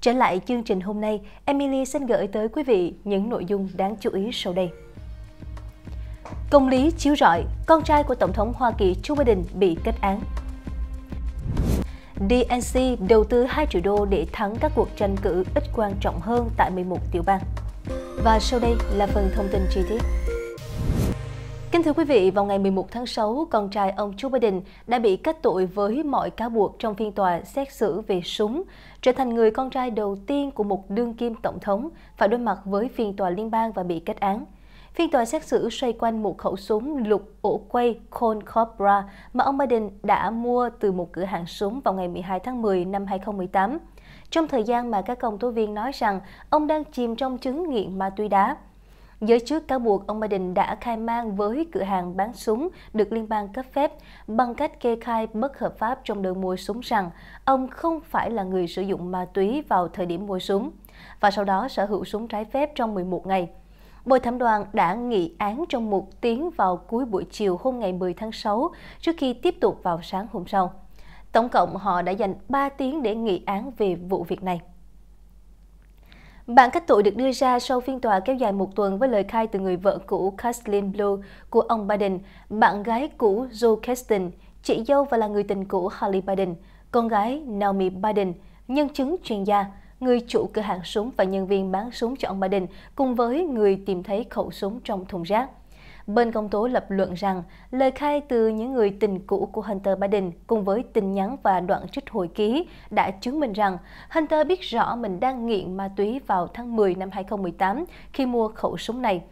Trở lại chương trình hôm nay, Emily xin gửi tới quý vị những nội dung đáng chú ý sau đây. Công lý chiếu rọi, con trai của Tổng thống Hoa Kỳ Joe Biden bị kết án. DNC đầu tư 2 triệu đô để thắng các cuộc tranh cử ít quan trọng hơn tại 11 tiểu bang. Và sau đây là phần thông tin chi tiết. Kính thưa quý vị, vào ngày 11 tháng 6, con trai ông Joe Biden đã bị kết tội với mọi cáo buộc trong phiên tòa xét xử về súng, trở thành người con trai đầu tiên của một đương kim tổng thống phải đối mặt với phiên tòa liên bang và bị kết án. Phiên tòa xét xử xoay quanh một khẩu súng lục ổ quay Colt Cobra mà ông Biden đã mua từ một cửa hàng súng vào ngày 12 tháng 10 năm 2018, trong thời gian mà các công tố viên nói rằng ông đang chìm trong chứng nghiện ma túy đá. Giới chức cáo buộc ông Biden đã khai mang với cửa hàng bán súng được liên bang cấp phép bằng cách kê khai bất hợp pháp trong đơn mua súng rằng ông không phải là người sử dụng ma túy vào thời điểm mua súng và sau đó sở hữu súng trái phép trong 11 ngày. Bồi thẩm đoàn đã nghị án trong một tiếng vào cuối buổi chiều hôm ngày 10 tháng 6 trước khi tiếp tục vào sáng hôm sau. Tổng cộng họ đã dành 3 tiếng để nghị án về vụ việc này. Bản cách tội được đưa ra sau phiên tòa kéo dài một tuần với lời khai từ người vợ cũ Kathleen Blue của ông Biden, bạn gái cũ Joe Keston, chị dâu và là người tình cũ Haley Biden, con gái Naomi Biden, nhân chứng chuyên gia, người chủ cửa hàng súng và nhân viên bán súng cho ông Biden, cùng với người tìm thấy khẩu súng trong thùng rác bên công tố lập luận rằng lời khai từ những người tình cũ của Hunter Biden cùng với tin nhắn và đoạn trích hồi ký đã chứng minh rằng Hunter biết rõ mình đang nghiện ma túy vào tháng 10 năm 2018 khi mua khẩu súng này.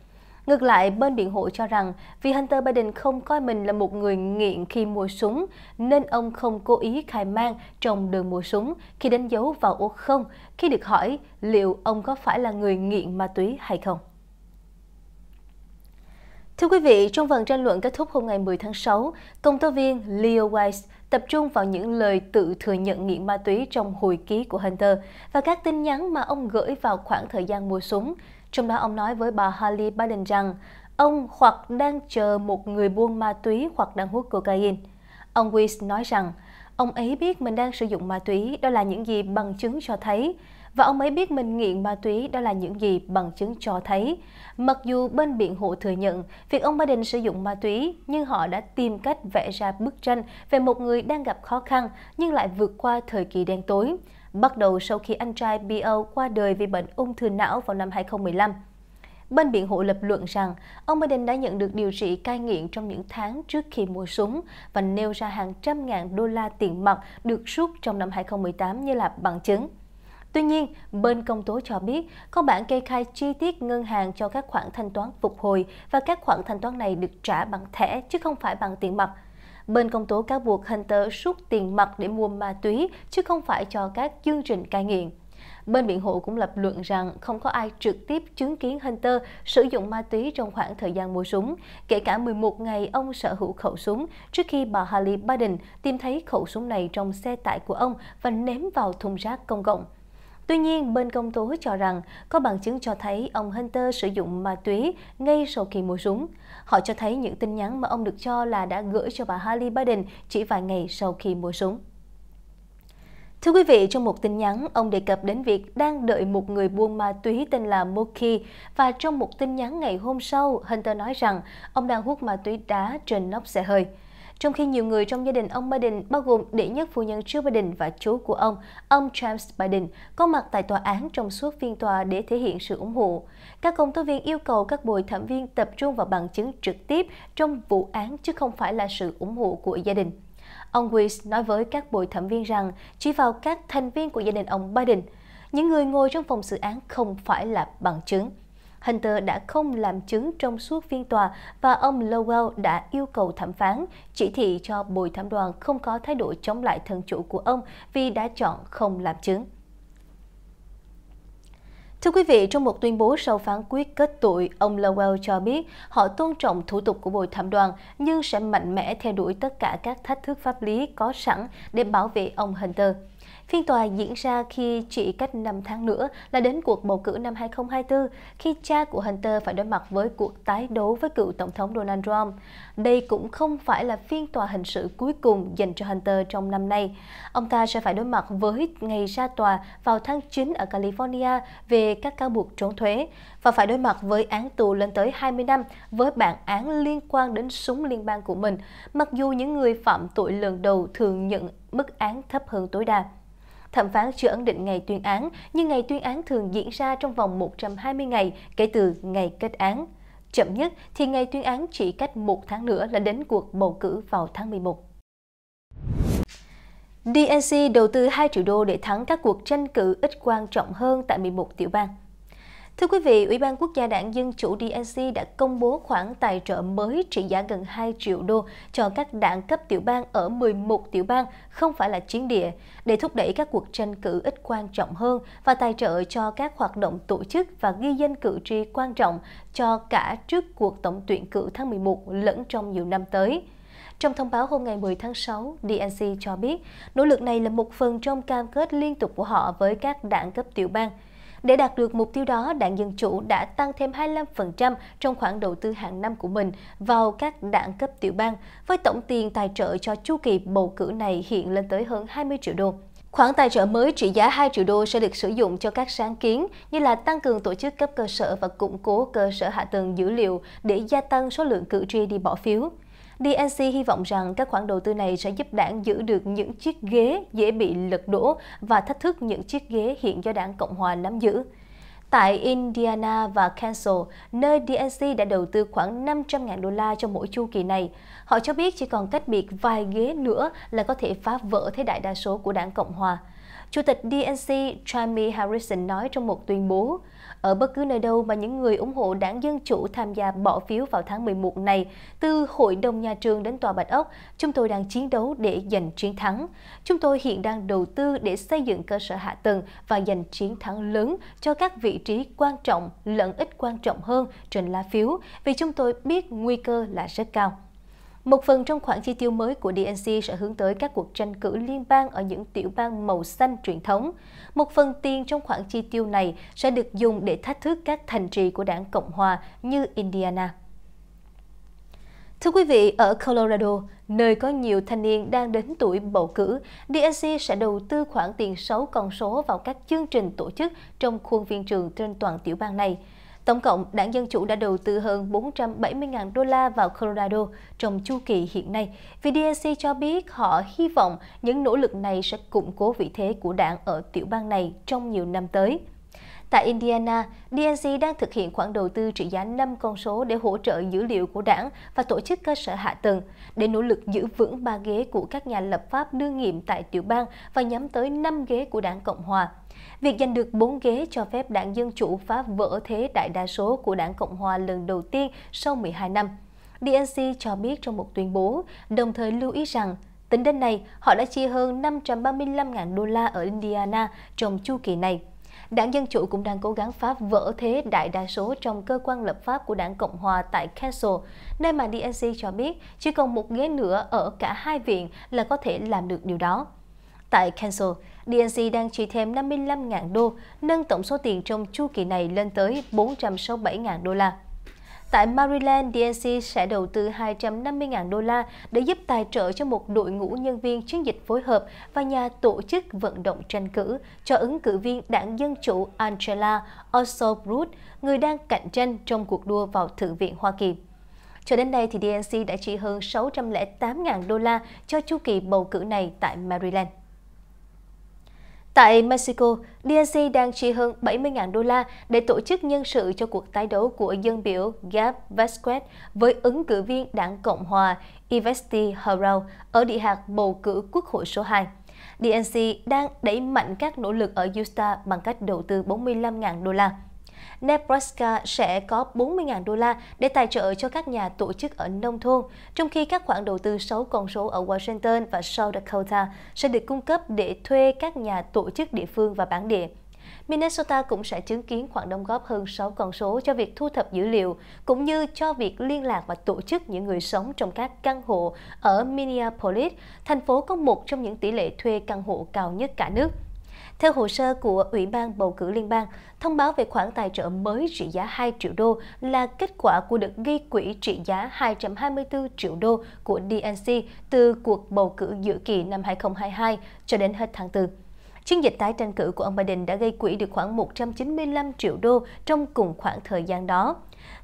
Ngược lại, bên biện hộ cho rằng vì Hunter Biden không coi mình là một người nghiện khi mua súng, nên ông không cố ý khai mang trong đường mua súng khi đánh dấu vào ô không khi được hỏi liệu ông có phải là người nghiện ma túy hay không. Thưa quý vị, trong phần tranh luận kết thúc hôm ngày 10 tháng 6, công tố viên Leo Weiss tập trung vào những lời tự thừa nhận nghiện ma túy trong hồi ký của Hunter và các tin nhắn mà ông gửi vào khoảng thời gian mua súng. Trong đó ông nói với bà Haley Biden rằng ông hoặc đang chờ một người buôn ma túy hoặc đang hút cocaine. Ông Weiss nói rằng ông ấy biết mình đang sử dụng ma túy, đó là những gì bằng chứng cho thấy và ông ấy biết mình nghiện ma túy đó là những gì bằng chứng cho thấy. Mặc dù bên biện hộ thừa nhận việc ông Biden sử dụng ma túy, nhưng họ đã tìm cách vẽ ra bức tranh về một người đang gặp khó khăn nhưng lại vượt qua thời kỳ đen tối, bắt đầu sau khi anh trai b qua đời vì bệnh ung thư não vào năm 2015. Bên biện hộ lập luận rằng ông Biden đã nhận được điều trị cai nghiện trong những tháng trước khi mua súng và nêu ra hàng trăm ngàn đô la tiền mặt được rút trong năm 2018 như là bằng chứng. Tuy nhiên, bên công tố cho biết có bản kê khai chi tiết ngân hàng cho các khoản thanh toán phục hồi và các khoản thanh toán này được trả bằng thẻ chứ không phải bằng tiền mặt. Bên công tố cáo buộc Hunter rút tiền mặt để mua ma túy chứ không phải cho các chương trình cai nghiện. Bên biện hộ cũng lập luận rằng không có ai trực tiếp chứng kiến Hunter sử dụng ma túy trong khoảng thời gian mua súng, kể cả 11 ngày ông sở hữu khẩu súng trước khi bà Haley Biden tìm thấy khẩu súng này trong xe tải của ông và ném vào thùng rác công cộng. Tuy nhiên, bên công tố cho rằng có bằng chứng cho thấy ông Hunter sử dụng ma túy ngay sau khi mua súng. Họ cho thấy những tin nhắn mà ông được cho là đã gửi cho bà Haley Biden chỉ vài ngày sau khi mua súng. Thưa quý vị, trong một tin nhắn, ông đề cập đến việc đang đợi một người buôn ma túy tên là Moki và trong một tin nhắn ngày hôm sau, Hunter nói rằng ông đang hút ma túy đá trên nóc xe hơi trong khi nhiều người trong gia đình ông Biden, bao gồm đệ nhất phu nhân Joe Biden và chú của ông, ông James Biden, có mặt tại tòa án trong suốt phiên tòa để thể hiện sự ủng hộ. Các công tố viên yêu cầu các bồi thẩm viên tập trung vào bằng chứng trực tiếp trong vụ án chứ không phải là sự ủng hộ của gia đình. Ông Weiss nói với các bồi thẩm viên rằng chỉ vào các thành viên của gia đình ông Biden, những người ngồi trong phòng xử án không phải là bằng chứng. Hunter đã không làm chứng trong suốt phiên tòa và ông Lowell đã yêu cầu thẩm phán chỉ thị cho bồi thẩm đoàn không có thái độ chống lại thân chủ của ông vì đã chọn không làm chứng. Thưa quý vị, trong một tuyên bố sau phán quyết kết tội, ông Lowell cho biết họ tôn trọng thủ tục của bồi thẩm đoàn nhưng sẽ mạnh mẽ theo đuổi tất cả các thách thức pháp lý có sẵn để bảo vệ ông Hunter. Phiên tòa diễn ra khi chỉ cách 5 tháng nữa là đến cuộc bầu cử năm 2024, khi cha của Hunter phải đối mặt với cuộc tái đấu với cựu Tổng thống Donald Trump. Đây cũng không phải là phiên tòa hình sự cuối cùng dành cho Hunter trong năm nay. Ông ta sẽ phải đối mặt với ngày ra tòa vào tháng 9 ở California về các cáo buộc trốn thuế và phải đối mặt với án tù lên tới 20 năm với bản án liên quan đến súng liên bang của mình, mặc dù những người phạm tội lần đầu thường nhận mức án thấp hơn tối đa. Thẩm phán chưa ấn định ngày tuyên án, nhưng ngày tuyên án thường diễn ra trong vòng 120 ngày kể từ ngày kết án. Chậm nhất thì ngày tuyên án chỉ cách một tháng nữa là đến cuộc bầu cử vào tháng 11. DNC đầu tư 2 triệu đô để thắng các cuộc tranh cử ít quan trọng hơn tại 11 tiểu bang. Thưa quý vị, Ủy ban Quốc gia Đảng Dân Chủ DNC đã công bố khoản tài trợ mới trị giá gần 2 triệu đô cho các đảng cấp tiểu bang ở 11 tiểu bang không phải là chiến địa để thúc đẩy các cuộc tranh cử ít quan trọng hơn và tài trợ cho các hoạt động tổ chức và ghi danh cử tri quan trọng cho cả trước cuộc tổng tuyển cử tháng 11 lẫn trong nhiều năm tới. Trong thông báo hôm ngày 10 tháng 6, DNC cho biết nỗ lực này là một phần trong cam kết liên tục của họ với các đảng cấp tiểu bang – để đạt được mục tiêu đó, đảng Dân Chủ đã tăng thêm 25% trong khoản đầu tư hàng năm của mình vào các đảng cấp tiểu bang, với tổng tiền tài trợ cho chu kỳ bầu cử này hiện lên tới hơn 20 triệu đô. Khoản tài trợ mới trị giá 2 triệu đô sẽ được sử dụng cho các sáng kiến như là tăng cường tổ chức cấp cơ sở và củng cố cơ sở hạ tầng dữ liệu để gia tăng số lượng cử tri đi bỏ phiếu. DNC hy vọng rằng các khoản đầu tư này sẽ giúp đảng giữ được những chiếc ghế dễ bị lật đổ và thách thức những chiếc ghế hiện do đảng Cộng hòa nắm giữ. Tại Indiana và Kansas, nơi DNC đã đầu tư khoảng 500.000 đô la cho mỗi chu kỳ này, họ cho biết chỉ còn cách biệt vài ghế nữa là có thể phá vỡ thế đại đa số của đảng Cộng hòa. Chủ tịch DNC Jamie Harrison nói trong một tuyên bố, ở bất cứ nơi đâu mà những người ủng hộ đảng Dân Chủ tham gia bỏ phiếu vào tháng 11 này, từ Hội đồng Nhà trường đến Tòa Bạch Ốc, chúng tôi đang chiến đấu để giành chiến thắng. Chúng tôi hiện đang đầu tư để xây dựng cơ sở hạ tầng và giành chiến thắng lớn cho các vị trí quan trọng, lợi ích quan trọng hơn trên lá phiếu, vì chúng tôi biết nguy cơ là rất cao. Một phần trong khoản chi tiêu mới của DNC sẽ hướng tới các cuộc tranh cử liên bang ở những tiểu bang màu xanh truyền thống. Một phần tiền trong khoản chi tiêu này sẽ được dùng để thách thức các thành trì của đảng Cộng hòa như Indiana. Thưa quý vị, ở Colorado, nơi có nhiều thanh niên đang đến tuổi bầu cử, DNC sẽ đầu tư khoản tiền 6 con số vào các chương trình tổ chức trong khuôn viên trường trên toàn tiểu bang này. Tổng cộng, đảng Dân Chủ đã đầu tư hơn 470.000 đô la vào Colorado trong chu kỳ hiện nay. VDNC cho biết họ hy vọng những nỗ lực này sẽ củng cố vị thế của đảng ở tiểu bang này trong nhiều năm tới. Tại Indiana, DNC đang thực hiện khoản đầu tư trị giá 5 con số để hỗ trợ dữ liệu của đảng và tổ chức cơ sở hạ tầng, để nỗ lực giữ vững ba ghế của các nhà lập pháp đương nhiệm tại tiểu bang và nhắm tới 5 ghế của đảng Cộng hòa. Việc giành được 4 ghế cho phép đảng Dân Chủ phá vỡ thế đại đa số của đảng Cộng Hòa lần đầu tiên sau 12 năm. DNC cho biết trong một tuyên bố, đồng thời lưu ý rằng tính đến nay họ đã chi hơn 535.000 đô la ở Indiana trong chu kỳ này. Đảng Dân Chủ cũng đang cố gắng phá vỡ thế đại đa số trong cơ quan lập pháp của đảng Cộng Hòa tại Castle, nơi mà DNC cho biết chỉ còn một ghế nữa ở cả hai viện là có thể làm được điều đó. Tại Cancel, DNC đang chi thêm 55.000 đô, nâng tổng số tiền trong chu kỳ này lên tới 467.000 đô la. Tại Maryland, DNC sẽ đầu tư 250.000 đô la để giúp tài trợ cho một đội ngũ nhân viên chiến dịch phối hợp và nhà tổ chức vận động tranh cử cho ứng cử viên đảng Dân Chủ Angela Osobruth, người đang cạnh tranh trong cuộc đua vào Thượng viện Hoa Kỳ. Cho đến nay, thì DNC đã chi hơn 608.000 đô la cho chu kỳ bầu cử này tại Maryland. Tại Mexico, DNC đang chi hơn 70.000 đô la để tổ chức nhân sự cho cuộc tái đấu của dân biểu Gab Vasquez với ứng cử viên đảng Cộng hòa Ivesti Harrell ở địa hạt bầu cử Quốc hội số 2. DNC đang đẩy mạnh các nỗ lực ở Utah bằng cách đầu tư 45.000 đô la. Nebraska sẽ có 40.000 đô la để tài trợ cho các nhà tổ chức ở nông thôn, trong khi các khoản đầu tư 6 con số ở Washington và South Dakota sẽ được cung cấp để thuê các nhà tổ chức địa phương và bản địa. Minnesota cũng sẽ chứng kiến khoản đóng góp hơn 6 con số cho việc thu thập dữ liệu, cũng như cho việc liên lạc và tổ chức những người sống trong các căn hộ ở Minneapolis, thành phố có một trong những tỷ lệ thuê căn hộ cao nhất cả nước. Theo hồ sơ của Ủy ban Bầu cử Liên bang, thông báo về khoản tài trợ mới trị giá 2 triệu đô là kết quả của đợt ghi quỹ trị giá 224 triệu đô của DNC từ cuộc bầu cử dự kỳ năm 2022 cho đến hết tháng 4. Chiến dịch tái tranh cử của ông Biden đã gây quỹ được khoảng 195 triệu đô trong cùng khoảng thời gian đó.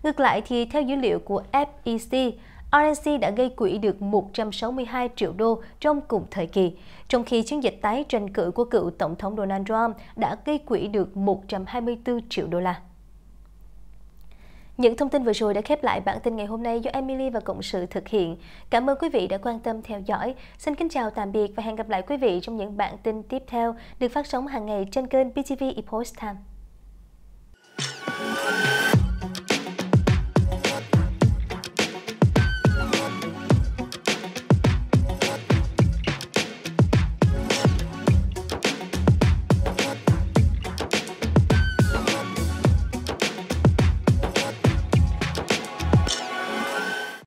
Ngược lại thì theo dữ liệu của FEC, RNC đã gây quỹ được 162 triệu đô trong cùng thời kỳ, trong khi chiến dịch tái tranh cử của cựu Tổng thống Donald Trump đã gây quỹ được 124 triệu đô la. Những thông tin vừa rồi đã khép lại bản tin ngày hôm nay do Emily và Cộng sự thực hiện. Cảm ơn quý vị đã quan tâm theo dõi. Xin kính chào tạm biệt và hẹn gặp lại quý vị trong những bản tin tiếp theo được phát sóng hàng ngày trên kênh BTV Epoch Time.